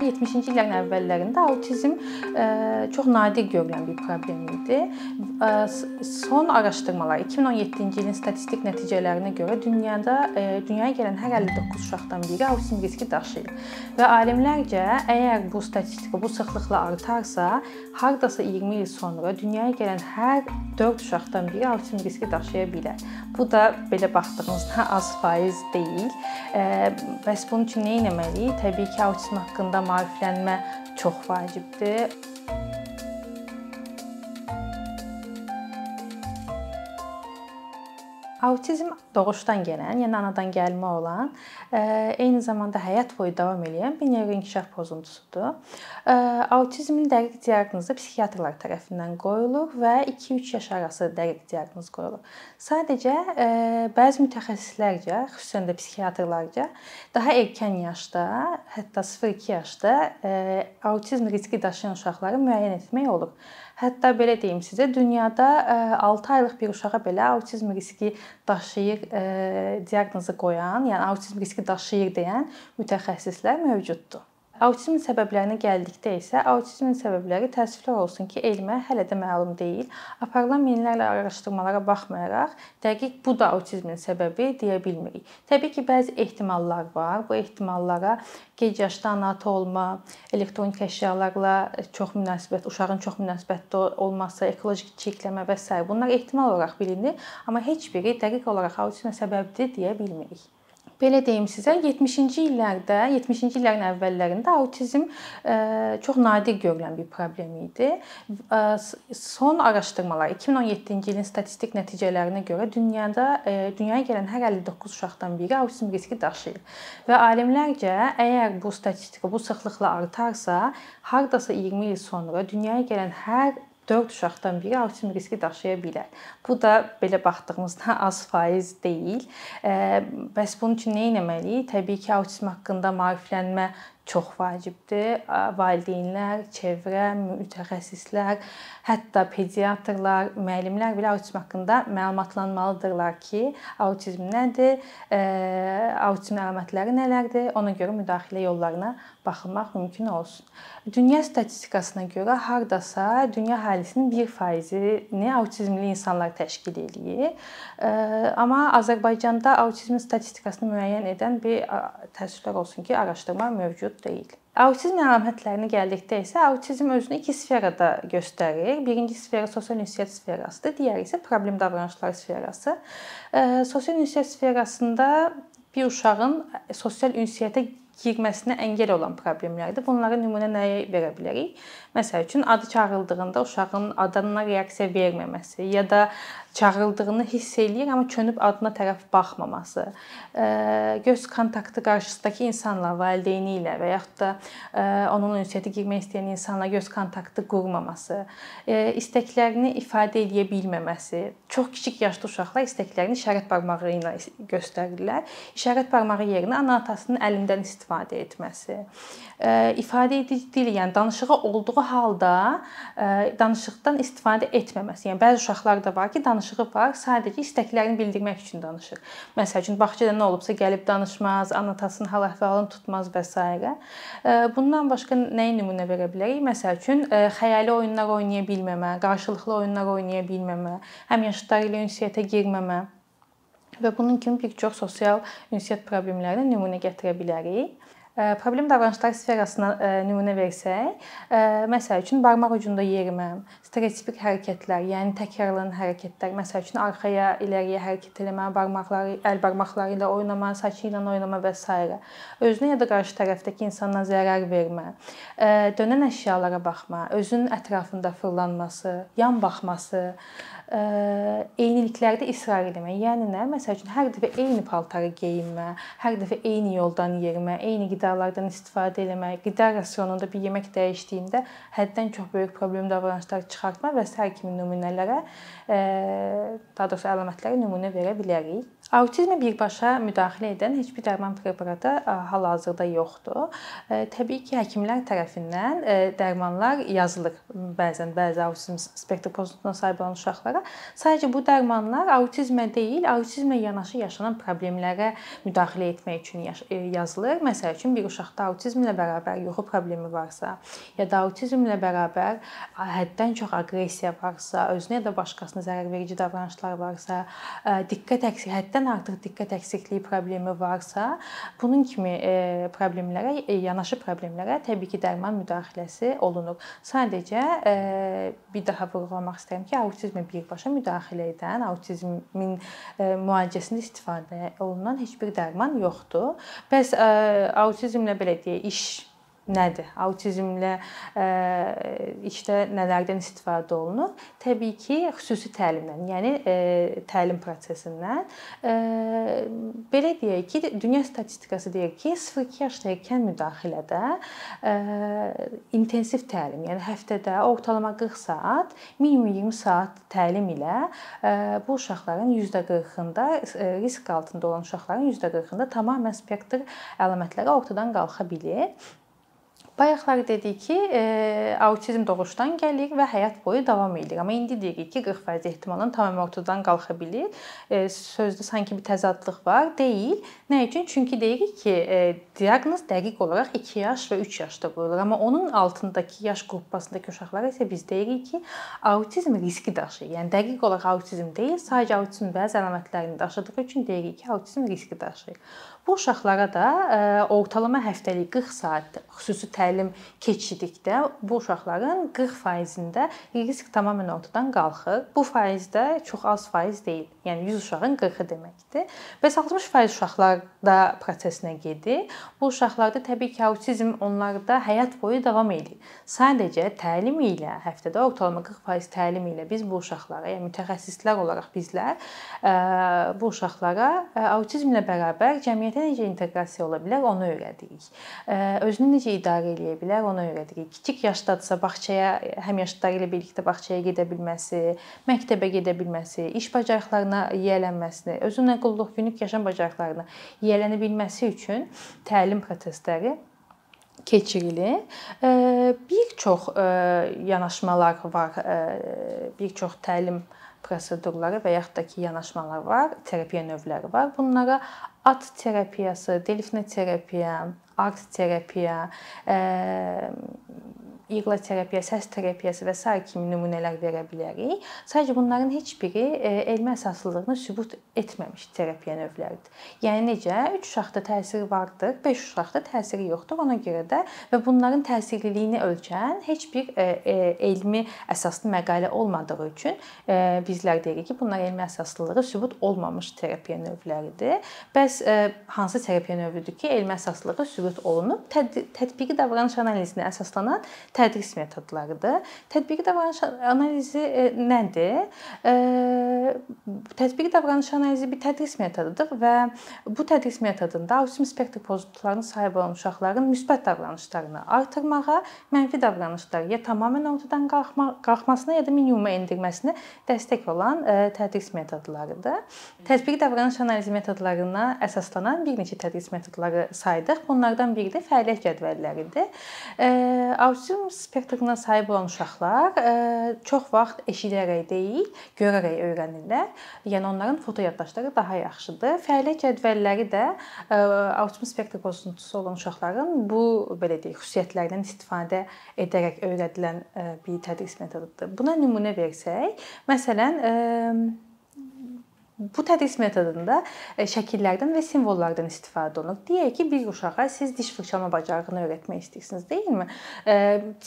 70-ci illərin əvvəllərində autizm e, çox nadir görülən bir problem idi. E, son araşdırmalar 2017-ci ilin statistik nəticələrinə görə dünyada e, dünyaya gələn hər 59 uşaqdan biri autizm riski daşıyır. Və alimlərcə əgər bu statistika bu sıxlıqla artarsa, hardasa 20 il sonra dünyaya gələn hər dörd uşaqdan biri autizm riski daşıya bilər. Bu da belə baxdığınızda az faiz deyil. Bəs bunun üçün nə etməliyik? Təbii ki, autizm haqqında maariflənmə çox vacibdir. Autizm doğuşdan gələn, yəni anadan gəlmə olan, e, eyni zamanda həyat boyu davam edən bir neuroinkişaf pozuntusudur. E, autizmin dəqiq diaqnozu psixiatrlar tərəfindən qoyulur və 2-3 yaş arası dəqiq diaqnoz qoyulur. Sadəcə e, bəzi mütəxəssislərcə, xüsusən də psixiatrlarca daha erkən yaşda, hətta 0-2 yaşda autizm riski daşıyan uşaqları müəyyən etmək olur. Hətta belə deyim sizə, dünyada 6 e, aylıq bir uşağa belə autizm riski daşıyır e, diaqnozu qoyan, yəni autizm riski daşıyır deyən mütəxəssislər mövcuddur. Autizmin səbəblərinə gəldikdə isə autizmin səbəbləri təəssüflər olsun ki, elmə hələ də məlum deyil. Aparılan minlərlə araşdırmalara baxmayaraq, dəqiq bu da autizmin səbəbi deyə bilmirik. Təbii ki, bəzi ehtimallar var. Bu ehtimallara gec yaşda anato olma, elektronik əşyalarla çox münasibət, uşağın çox münasibətdə olması, ekoloji çirklənmə və s. bunlar ehtimal olaraq bilinir, amma heç biri dəqiq olaraq autizmə səbəbidir deyə bilmirik belə deyim sizə, 70-ci illərdə, 70-ci illərin əvvəllərində autizm e, çox nadir görülən bir problem idi. E, son araşdırmalar 2017-ci ilin statistik nəticələrinə görə dünyada e, dünyaya gələn hər 59 uşaqdan biri autizm riski daşıyır. Və alimlərcə, əgər bu statistika bu sıxlıqla artarsa, hardasa 20 il sonra dünyaya gələn hər 4 uşaqdan biri autizm riski daşıya bilər. Bu da belə baxdığımızda az faiz deyil. Bəs bunun üçün nə etməliyik? Təbii ki, autizm haqqında maariflənmə çox vacibdir. Valideynlər, çevrə, mütəxəssislər, hətta pediatrlar, müəllimlər belə autizm haqqında məlumatlanmalıdırlar ki, autizm nədir, e, autizm əlamətləri nələrdir, ona görə müdaxilə yollarına baxılmaq mümkün olsun. Dünya statistikasına görə hardasa dünya əhalisinin 1%-ni autizmli insanlar təşkil eləyir. E, amma Azərbaycanda autizm statistikasını müəyyən edən bir təəssüflər olsun ki, araşdırma mövcud deyil. Autizm əlamətlərinə gəldikdə isə autizm özünü iki sferada göstərir. Birinci sfera sosial ünsiyyət sferasıdır, digəri isə problem davranışları sferası. E, sosial ünsiyyət sferasında bir uşağın sosial ünsiyyətə girməsinə əngəl olan problemlərdir. Bunlara nümunə nəyə verə bilərik? Məsəl üçün adı çağrıldığında uşağın adına reaksiya verməməsi ya da çağrıldığını hiss eləyir, amma könüb adına tərəf baxmaması, göz kontaktı qarşısındakı insanla, valideyni ilə və yaxud da onun ünsiyyətə girmək istəyən insanla göz kontaktı qurmaması, istəklərini ifadə edə bilməməsi. Çox kiçik yaşlı uşaqlar istəklərini işarət barmağı ilə göstərirlər. İşarət barmağı yerinə ana-atasının əlindən istifadə etməsi, ifadə edici dil, yəni danışığı olduğu halda danışıqdan istifadə etməməsi. Yəni bəzi uşaqlar da var ki, danışıq danışığı var, sadəcə istəklərini bildirmək üçün danışır. Məsəl üçün bağçada nə olubsa gəlib danışmaz, anatasının hal-əhvalını tutmaz və s. Bundan başqa nəyi nümunə verə bilərik? Məsəl üçün xəyali oyunlar oynaya bilməmə, qarşılıqlı oyunlar oynaya bilməmə, həmyaşıdları ilə ünsiyyətə girməmə və bunun kimi bir çox sosial ünsiyyət problemlərinə nümunə gətirə bilərik. Problem davranışlar sferasına nümunə versək, məsəl üçün barmaq ucunda yerimə, stereotipik hərəkətlər, yəni təkrarlanan hərəkətlər, məsəl üçün arxaya, ileriyə hərəkət eləmə, barmaqları, əl barmaqları ilə oynama, saçı ilə oynama və s. özünə ya da qarşı tərəfdəki insana zərər vermə, dönən əşyalara baxma, özünün ətrafında fırlanması, yan baxması, eyniliklərdə israr etmə. Yəni nə? Məsəl üçün hər dəfə eyni paltarı geyinmə, hər dəfə eyni yoldan yerimə, eyni qidalardan istifadə eləmək, qida rasionunda bir yemək dəyişdiyində həddən çox böyük problem davranışlar çıxartma və sair kimi nümunələrə daha doğrusu əlamətlərə nümunə verə bilərik. Autizmə birbaşa müdaxilə edən heç bir dərman preparatı e, hal-hazırda yoxdur. E, təbii ki, həkimlər tərəfindən e, dərmanlar yazılır. Bəzən bəzi autizm spektr pozuntusuna sahib olan uşaqlara sadəcə bu dərmanlar autizmə deyil, autizmə yanaşı yaşanan problemlərə müdaxilə etmək üçün yazılır. Məsəl üçün bir uşaqda autizmlə bərabər yuxu problemi varsa, ya da autizmlə bərabər həddən çox aqressiya varsa, özünə ya da başqasına zərərverici davranışlar varsa, diqqət əksiliyi həddən həddən artıq diqqət əksikliyi problemi varsa, bunun kimi e, problemlərə, e, yanaşı problemlərə təbii ki, dərman müdaxiləsi olunur. Sadəcə e, bir daha vurğulamaq istəyirəm ki, autizmə birbaşa müdaxilə edən, autizmin müalicəsində istifadə olunan heç bir dərman yoxdur. Bəs autizmlə belə deyək, iş nədir? Autizmlə e, işdə nələrdən istifadə olunur? Təbii ki, xüsusi təlimdən, yəni e, təlim prosesindən. E, belə deyək ki, dünya statistikası deyir ki, 0-2 yaşdaykən müdaxilədə intensiv təlim, yəni həftədə ortalama 40 saat, minimum 20 saat təlim ilə bu uşaqların %40-ında risk altında olan uşaqların %40-ında tamamilə spektr əlamətləri ortadan qalxa bilər. Bayaqlar dedik ki, e, autizm doğuşdan gəlir və həyat boyu davam edir. Amma indi deyirik ki, 40% ehtimalın tamamilə ortadan qalxa bilir. E, sözdə sanki bir təzadlıq var, deyil. Nə üçün? Çünki deyirik ki, e, diaqnoz dəqiq olaraq 2 yaş və 3 yaşda qoyulur. Amma onun altındakı yaş qrupasındakı uşaqlara isə biz deyirik ki, autizm riski daşıyır. Yəni dəqiq olaraq autizm deyil, sadəcə autizm bəzi əlamətlərini daşıdığı üçün deyirik ki, autizm riski daşıyır. Bu uşaqlara da e, ortalama həftəlik 40 saat xüsusi təlim keçirdikdə bu uşaqların 40%-də risk tamamilə ortadan qalxır. Bu faiz də çox az faiz deyil. Yəni 100 uşağın 40-ı deməkdir. Bəs 60% uşaqlarda prosesinə gedir. Bu uşaqlarda təbii ki, autizm onlarda həyat boyu davam edir. Sadəcə təlim ilə həftədə ortalama 40% təlim ilə biz bu uşaqlara, yəni mütəxəssislər olaraq bizlər e, bu uşaqlara e, autizmlə bərabər cəmiyyətə Mühitə necə inteqrasiya ola bilər, onu öyrədirik. Özünü necə idarə edə bilər, onu öyrədirik. Kiçik yaşdadsa bağçaya, həmyaşıdları ilə birlikdə bağçaya gedə bilməsi, məktəbə gedə bilməsi, iş bacarıqlarına yiyələnməsini, özünə qulluq, günlük yaşam bacarıqlarına yiyələnə bilməsi üçün təlim prosesləri keçirilir. Bir çox yanaşmalar var, bir çox təlim prosesləri prosedurları və yaxud da ki, yanaşmalar var, terapiya növləri var. Bunlara at terapiyası, delfinə terapiya, art terapiya, ə, e, iqla terapiya, səs terapiyası və sair kimi nümunələr verə bilərik. Sadəcə bunların heç biri e, elmi əsaslılığını sübut etməmiş terapiya növləridir. Yəni necə? 3 uşaqda təsiri vardır, 5 uşaqda təsiri yoxdur. Ona görə də və bunların təsirliliyini ölçən heç bir e, e, elmi əsaslı məqalə olmadığı üçün e, bizlər deyirik ki, bunlar elmi əsaslılığı sübut olmamış terapiya növləridir. Bəs e, hansı terapiya növüdür ki, elmi əsaslığı sübut olunub, təd tətbiqi davranış analizinə əsaslanan tədris metodlarıdır. Tətbiqi davranış analizi e, nədir? E, tətbiqi davranış analizi analizi bir tədris metodudur və bu tədris metodunda autizm spektr pozuntularına sahib olan uşaqların müsbət davranışlarını artırmağa, mənfi davranışları ya tamamilə ortadan qalxma, qalxmasına ya da minimuma endirməsini dəstək olan e, tədris metodlarıdır. Tətbiqi davranış analizi metodlarına əsaslanan bir neçə tədris metodları saydıq. Bunlardan biri də fəaliyyət cədvəlləridir. E, autizm spektrına sahib olan uşaqlar e, çox vaxt eşidərək deyil, görərək öyrənirlər. Yəni onların foto yaddaşları daha yaxşıdır. Fəaliyyət cədvəlləri də e, autizm spektr pozuntusu olan uşaqların bu belə deyək xüsusiyyətlərindən istifadə edərək öyrədilən e, bir tədris metodudur. Buna nümunə versək, məsələn, e, Bu tədris metodunda e, şəkillərdən və simvollardan istifadə olunur. Deyək ki, bir uşağa siz diş fırçalama bacarığını öyrətmək istəyirsiniz, deyilmi? E,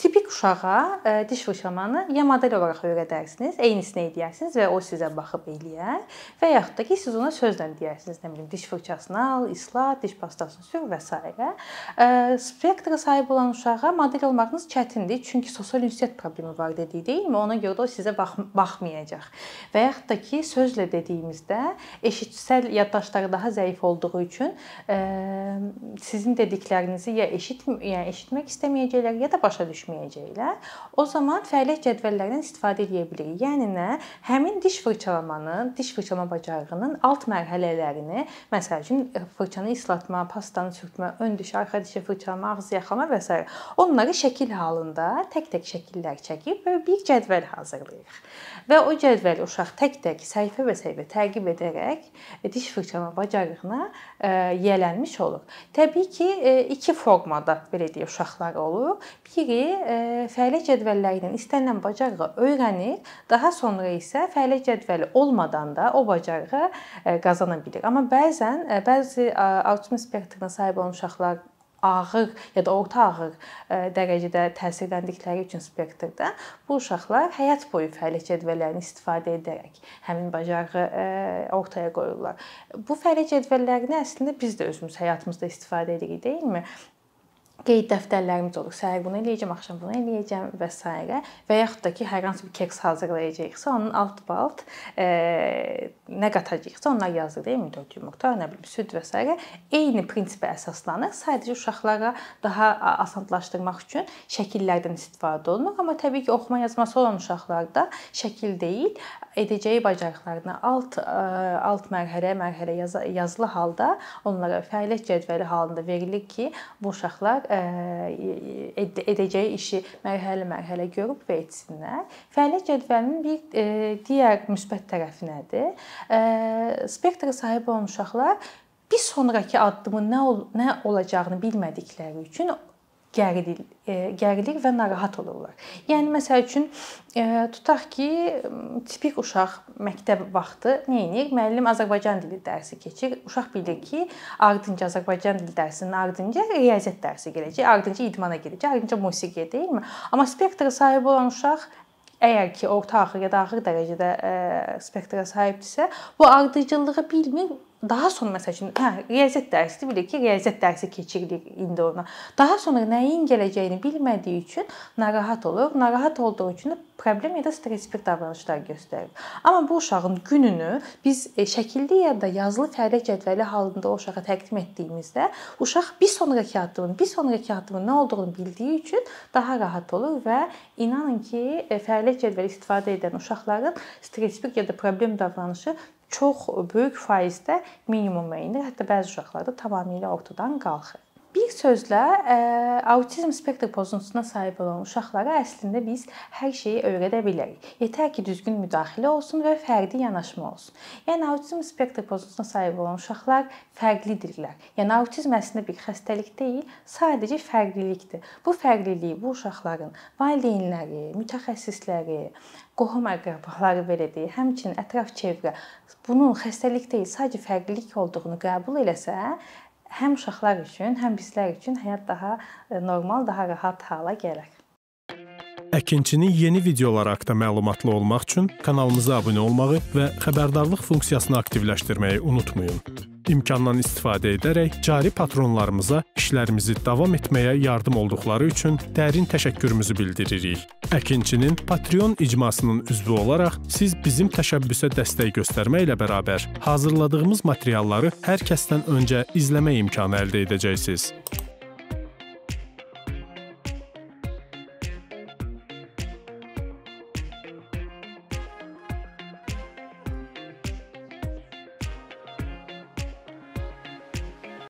tipik uşağa e, diş fırçalamanı ya model olaraq öyrədərsiniz, eynisini edərsiniz və o sizə baxıb eləyər və yaxud da ki, siz ona sözlə deyərsiniz, nə bilim, diş fırçasını al, islat, diş pastasını sür və s. E, spektra sahib olan uşağa model olmağınız çətindir, çünki sosial ünsiyyət problemi var dedik, deyilmi? Ona görə də o sizə bax baxmayacaq. Və yaxud da ki, sözlə dediyimiz etdiyinizdə eşitsəl yaddaşları daha zəif olduğu üçün e, sizin dediklərinizi ya eşit yəni eşitmək istəməyəcəklər ya da başa düşməyəcəklər. O zaman fəaliyyət cədvəllərindən istifadə edə bilərik. Yəni nə? Həmin diş fırçalamanın, diş fırçalama bacarığının alt mərhələlərini, məsəl üçün e, fırçanı islatma, pastanı sürtmə, ön diş, arxa dişə fırçalama, ağız yaxlama və s. onları şəkil halında tək-tək şəkillər çəkib və bir cədvəl hazırlayırıq. Və o cədvəli uşaq tək-tək səhifə və səhifə təqib təqib edərək e, diş fırçalama bacarığına e, yiyələnmiş olur. Təbii ki, e, iki formada belə deyək uşaqlar olur. Biri fəaliyyət cədvəlləri ilə istənilən bacarığı öyrənir, daha sonra isə fəaliyyət cədvəli olmadan da o bacarığı qazana bilir. Amma bəzən bəzi autizm spektrına sahib olan uşaqlar ağır ya da orta ağır e, dərəcədə təsirləndikləri üçün spektrdə bu uşaqlar həyat boyu fəaliyyət cədvəllərini istifadə edərək həmin bacarığı e, ortaya qoyurlar. Bu fəaliyyət cədvəllərini əslində biz də özümüz həyatımızda istifadə edirik, deyilmi? qeyd dəftərlərimiz olur. Səhər bunu eləyəcəm, axşam bunu eləyəcəm və s. və yaxud da ki, hər hansı bir keks hazırlayacaqsa, onun alt balt e, nə qatacaqsa, onlar yazılır, 24 yumurta, nə bilim, süd və s. eyni prinsipə əsaslanır. Sadəcə uşaqlara daha asanlaşdırmaq üçün şəkillərdən istifadə olunur, amma təbii ki, oxuma yazması olan uşaqlarda şəkil deyil, edəcəyi bacarıqlarına alt e, alt mərhələ, mərhələ yazılı halda onlara fəaliyyət cədvəli halında verilir ki, bu uşaqlar edəcəyi işi mərhələ-mərhələ görüb və etsinlər. Fəaliyyət cədvəlinin bir e, digər müsbət tərəfi nədir? Spektra sahib olan uşaqlar bir sonrakı addımın nə ol nə olacağını bilmədikləri üçün gəril, e, gərilir və narahat olurlar. Yəni məsəl üçün e, tutaq ki, tipik uşaq məktəb vaxtı nə edir? Müəllim Azərbaycan dili dərsi keçir. Uşaq bilir ki, ardınca Azərbaycan dili dərsinin ardınca riyaziyyat dərsi gələcək, ardınca idmana gedəcək, ardınca musiqiyə, deyilmi? Amma spektra sahibi olan uşaq əgər ki, orta axır ya da axır dərəcədə e, spektra sahibdirsə, bu ardıcıllığı bilmir Daha sonra məsəl üçün, hə, riyaziyyat dərsi bilir ki, riyaziyyat dərsi keçiririk indi ona. Daha sonra nəyin gələcəyini bilmədiyi üçün narahat olur. Narahat olduğu üçün problem ya da stressli davranışlar göstərir. Amma bu uşağın gününü biz e, şəkilli ya da yazılı fəaliyyət cədvəli halında o uşağa təqdim etdiyimizdə uşaq bir sonrakı addımın, bir sonrakı addımın nə olduğunu bildiyi üçün daha rahat olur və inanın ki, e, fəaliyyət cədvəli istifadə edən uşaqların stressli ya da problem davranışı çox böyük faizdə minimuma enir, hətta bəzi uşaqlarda tamamilə ortadan qalxır. Bir sözlə, e, autizm spektr pozuntusuna sahib olan uşaqlara əslində biz hər şeyi öyrədə bilərik. Yetər ki, düzgün müdaxilə olsun və fərdi yanaşma olsun. Yəni autizm spektr pozuntusuna sahib olan uşaqlar fərqlidirlər. Yəni autizm əslində bir xəstəlik deyil, sadəcə fərqlilikdir. Bu fərqliliyi bu uşaqların valideynləri, mütəxəssisləri, qohum əqrabaları belə deyil, həmçinin ətraf çevrə bunun xəstəlik deyil, sadəcə fərqlilik olduğunu qəbul eləsə, həm uşaqlar üçün, həm bizlər üçün həyat daha e, normal, daha rahat hala gələr. Əkinçinin yeni videoları haqqında məlumatlı olmaq üçün kanalımıza abunə olmağı və xəbərdarlıq funksiyasını aktivləşdirməyi unutmayın imkandan istifadə edərək cari patronlarımıza işlərimizi davam etməyə yardım olduqları üçün dərin təşəkkürümüzü bildiririk. Əkinçinin Patreon icmasının üzvü olaraq siz bizim təşəbbüsə dəstək göstərməklə bərabər hazırladığımız materialları hər kəsdən öncə izləmə imkanı əldə edəcəksiniz.